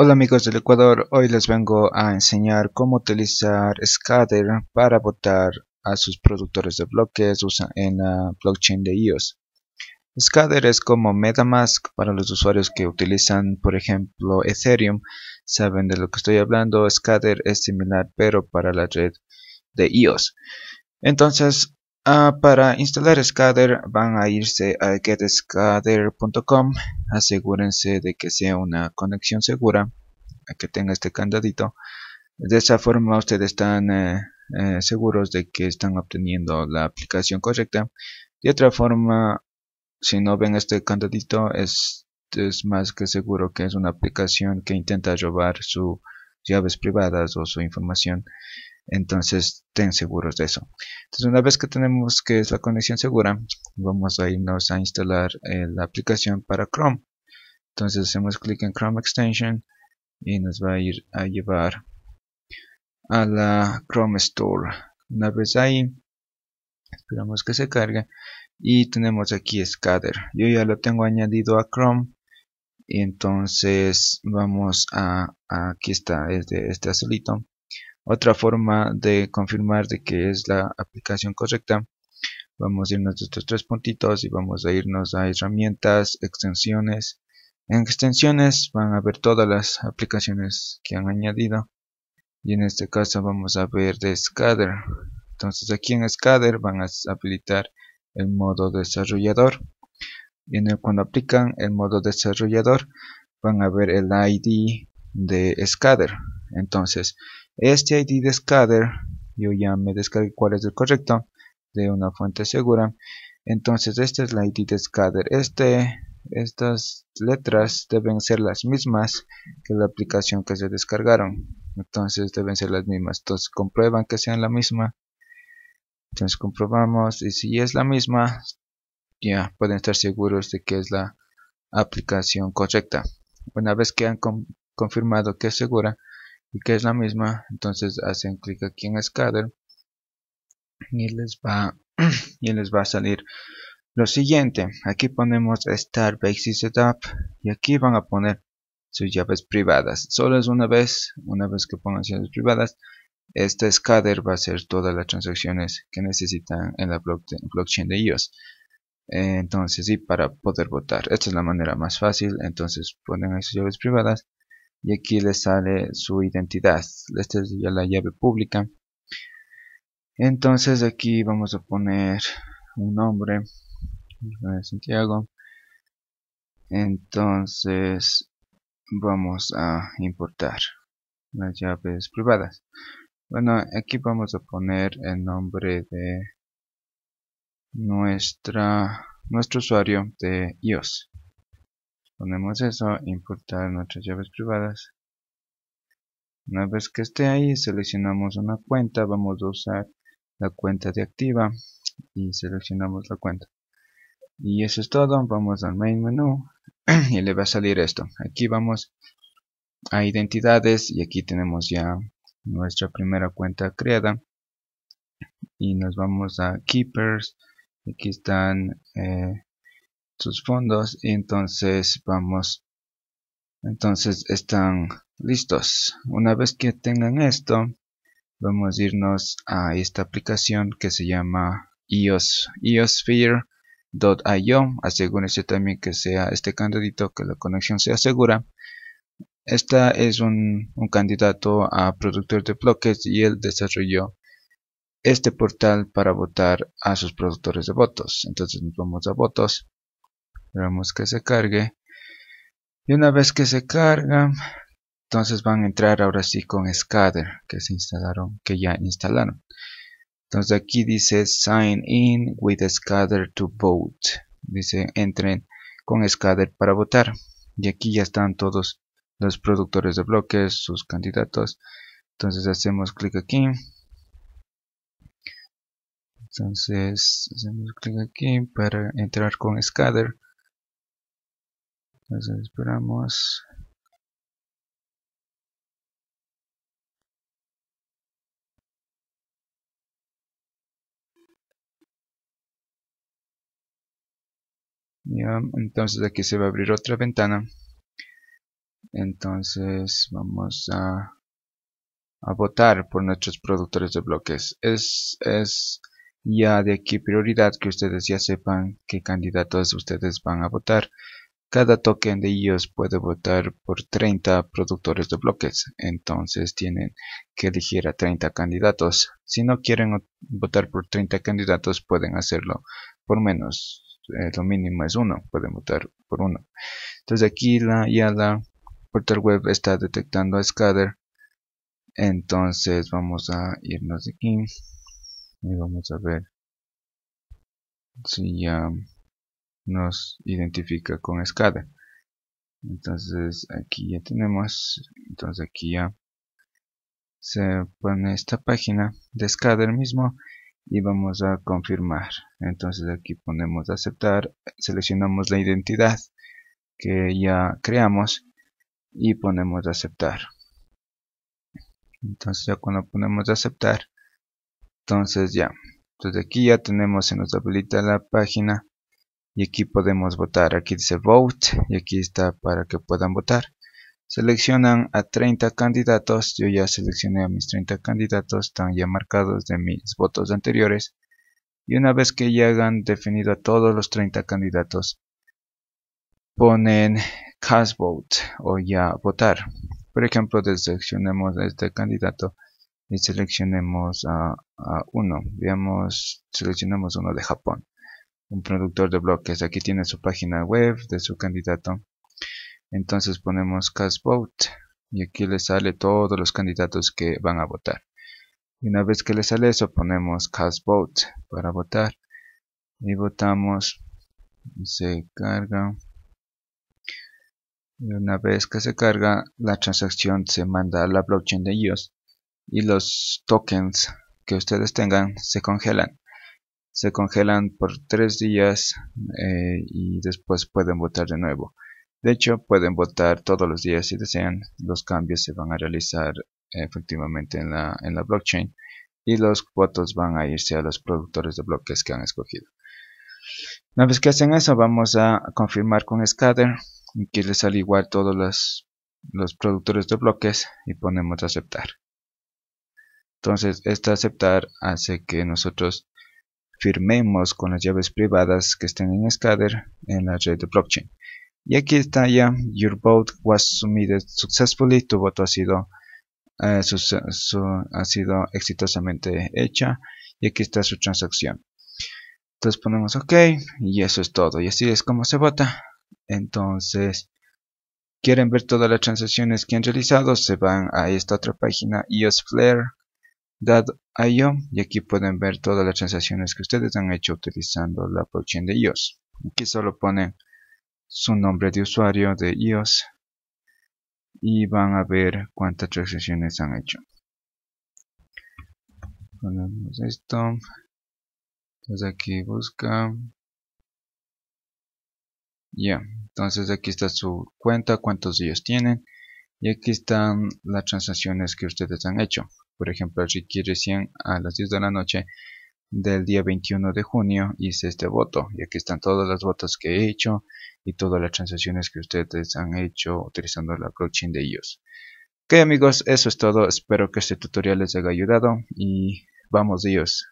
Hola amigos del Ecuador, hoy les vengo a enseñar cómo utilizar Scatter para votar a sus productores de bloques en la blockchain de iOS. Scatter es como Metamask para los usuarios que utilizan, por ejemplo, Ethereum. Saben de lo que estoy hablando, Scatter es similar pero para la red de iOS. Entonces, Ah, para instalar Scatter van a irse a getscatter.com. Asegúrense de que sea una conexión segura, que tenga este candadito. De esa forma ustedes están eh, eh, seguros de que están obteniendo la aplicación correcta. De otra forma, si no ven este candadito, es más que seguro que es una aplicación que intenta robar sus llaves privadas o su información. Entonces, estén seguros de eso. Entonces, una vez que tenemos que es la conexión segura, vamos a irnos a instalar eh, la aplicación para Chrome. Entonces, hacemos clic en Chrome Extension y nos va a ir a llevar a la Chrome Store. Una vez ahí, esperamos que se cargue y tenemos aquí Scatter. Yo ya lo tengo añadido a Chrome y entonces vamos a, aquí está este, este azulito otra forma de confirmar de que es la aplicación correcta, vamos a irnos de estos tres puntitos y vamos a irnos a herramientas, extensiones. En extensiones van a ver todas las aplicaciones que han añadido y en este caso vamos a ver de Scatter. Entonces aquí en Scatter van a habilitar el modo desarrollador y cuando aplican el modo desarrollador van a ver el ID de Scatter. Entonces este ID de Scatter, yo ya me descargué cuál es el correcto, de una fuente segura. Entonces esta es la ID de Scatter. Este, estas letras deben ser las mismas que la aplicación que se descargaron. Entonces deben ser las mismas. Entonces comprueban que sean la misma. Entonces comprobamos y si es la misma, ya pueden estar seguros de que es la aplicación correcta. Una vez que han confirmado que es segura, y que es la misma entonces hacen clic aquí en scatter y les va y les va a salir lo siguiente aquí ponemos start basic setup y aquí van a poner sus llaves privadas solo es una vez una vez que pongan sus llaves privadas este scatter va a hacer todas las transacciones que necesitan en la blockchain de ellos eh, entonces y para poder votar esta es la manera más fácil entonces ponen sus llaves privadas y aquí le sale su identidad esta es ya la llave pública entonces aquí vamos a poner un nombre Santiago entonces vamos a importar las llaves privadas bueno aquí vamos a poner el nombre de nuestra nuestro usuario de iOS ponemos eso, importar nuestras llaves privadas. Una vez que esté ahí, seleccionamos una cuenta, vamos a usar la cuenta de activa y seleccionamos la cuenta. Y eso es todo, vamos al main menu y le va a salir esto. Aquí vamos a identidades y aquí tenemos ya nuestra primera cuenta creada. Y nos vamos a keepers, aquí están eh, sus fondos y entonces vamos entonces están listos una vez que tengan esto vamos a irnos a esta aplicación que se llama iOS iosphere.io asegúrense también que sea este candidato que la conexión sea segura esta es un, un candidato a productor de bloques y él desarrolló este portal para votar a sus productores de votos entonces nos vamos a votos esperamos que se cargue y una vez que se carga, entonces van a entrar ahora sí con Scatter que se instalaron que ya instalaron entonces aquí dice sign in with Scatter to vote dice entren con Scatter para votar y aquí ya están todos los productores de bloques sus candidatos entonces hacemos clic aquí entonces hacemos clic aquí para entrar con Scatter entonces esperamos. Ya, entonces aquí se va a abrir otra ventana. Entonces vamos a, a votar por nuestros productores de bloques. Es, es ya de aquí prioridad que ustedes ya sepan qué candidatos ustedes van a votar. Cada token de ellos puede votar por 30 productores de bloques, entonces tienen que elegir a 30 candidatos. Si no quieren votar por 30 candidatos, pueden hacerlo por menos. Eh, lo mínimo es uno, pueden votar por uno. Entonces aquí la la portal web está detectando a Scatter. Entonces vamos a irnos de aquí y vamos a ver si ya nos identifica con Scader entonces aquí ya tenemos entonces aquí ya se pone esta página de el mismo y vamos a confirmar entonces aquí ponemos aceptar seleccionamos la identidad que ya creamos y ponemos aceptar entonces ya cuando ponemos aceptar entonces ya entonces aquí ya tenemos se nos habilita la página y aquí podemos votar aquí dice vote y aquí está para que puedan votar seleccionan a 30 candidatos yo ya seleccioné a mis 30 candidatos están ya marcados de mis votos anteriores y una vez que ya hayan definido a todos los 30 candidatos ponen cast vote o ya votar por ejemplo seleccionemos a este candidato y seleccionemos a, a uno veamos seleccionamos uno de Japón un productor de bloques. Aquí tiene su página web de su candidato. Entonces ponemos cast vote y aquí le sale todos los candidatos que van a votar. Y una vez que le sale eso ponemos cast vote para votar y votamos. Se carga. Y una vez que se carga la transacción se manda a la blockchain de ellos y los tokens que ustedes tengan se congelan se congelan por tres días eh, y después pueden votar de nuevo. De hecho, pueden votar todos los días si desean. Los cambios se van a realizar efectivamente en la, blockchain y los votos van a irse a los productores de bloques que han escogido. Una vez que hacen eso, vamos a confirmar con Scatter que les sale igual todos los, los productores de bloques y ponemos aceptar. Entonces, este aceptar hace que nosotros firmemos con las llaves privadas que estén en Scatter en la red de blockchain. Y aquí está ya, your vote was submitted successfully, tu voto ha sido, eh, ha sido exitosamente hecha y aquí está su transacción. Entonces ponemos OK y eso es todo. Y así es como se vota. Entonces, quieren ver todas las transacciones que han realizado, se van a esta otra página, eosflare Ahí y aquí pueden ver todas las transacciones que ustedes han hecho utilizando la blockchain de IOS. Aquí solo ponen su nombre de usuario de IOS y van a ver cuántas transacciones han hecho. Ponemos esto. Entonces aquí busca. Ya, entonces aquí está su cuenta, cuántos días tienen y aquí están las transacciones que ustedes han hecho. Por ejemplo, Ricky recién a las 10 de la noche del día 21 de junio hice este voto y aquí están todas las votos que he hecho y todas las transacciones que ustedes han hecho utilizando la blockchain de ellos. Ok amigos, eso es todo. Espero que este tutorial les haya ayudado y vamos Dios.